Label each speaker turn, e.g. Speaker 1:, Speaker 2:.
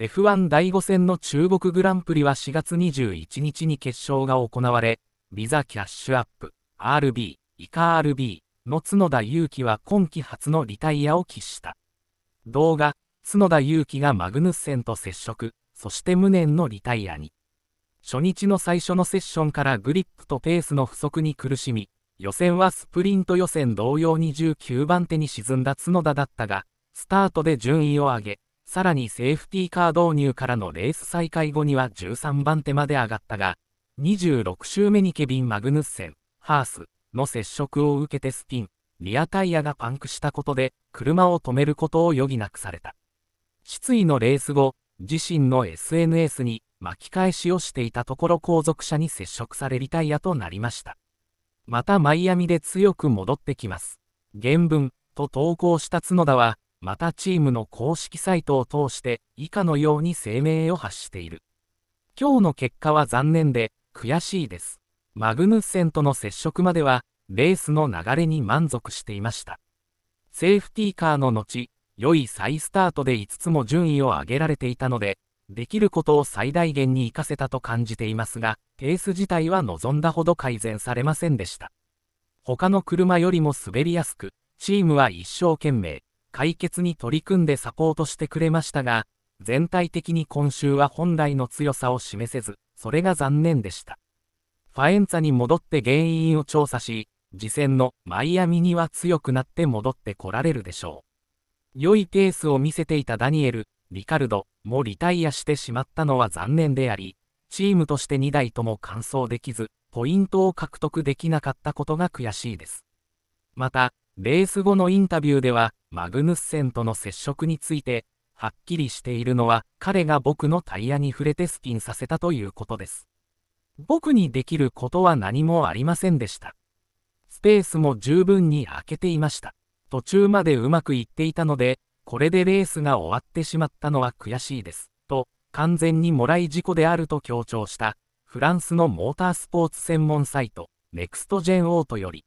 Speaker 1: F1 第5戦の中国グランプリは4月21日に決勝が行われ、ビザキャッシュアップ、RB、イカ RB の角田祐希は今季初のリタイアを喫した。動画、角田祐希がマグヌッセンと接触、そして無念のリタイアに。初日の最初のセッションからグリップとペースの不足に苦しみ、予選はスプリント予選同様に19番手に沈んだ角田だったが、スタートで順位を上げ、さらにセーフティーカー導入からのレース再開後には13番手まで上がったが、26周目にケビン・マグヌッセン、ハースの接触を受けてスピン、リアタイヤがパンクしたことで、車を止めることを余儀なくされた。失意のレース後、自身の SNS に巻き返しをしていたところ後続車に接触されリタイアとなりました。またマイアミで強く戻ってきます。原文と投稿した角田は、またチームの公式サイトを通して以下のように声明を発している。今日の結果は残念で悔しいです。マグヌッセンとの接触まではレースの流れに満足していました。セーフティーカーの後、良い再スタートで5つも順位を上げられていたので、できることを最大限に活かせたと感じていますが、ペース自体は望んだほど改善されませんでした。他の車よりも滑りやすく、チームは一生懸命、解決に取り組んでサポートしてくれましたが、全体的に今週は本来の強さを示せず、それが残念でした。ファエンツァに戻って原因を調査し、次戦のマイアミには強くなって戻ってこられるでしょう。良いペースを見せていたダニエル、リカルドもリタイアしてしまったのは残念であり、チームとして2台とも完走できず、ポイントを獲得できなかったことが悔しいです。また、レース後のインタビューでは、マグヌッセンとの接触について、はっきりしているのは、彼が僕のタイヤに触れてスピンさせたということです。僕にできることは何もありませんでした。スペースも十分に空けていました。途中までうまくいっていたので、これでレースが終わってしまったのは悔しいです。と、完全にもらい事故であると強調した、フランスのモータースポーツ専門サイト、ネクストジェンオートより、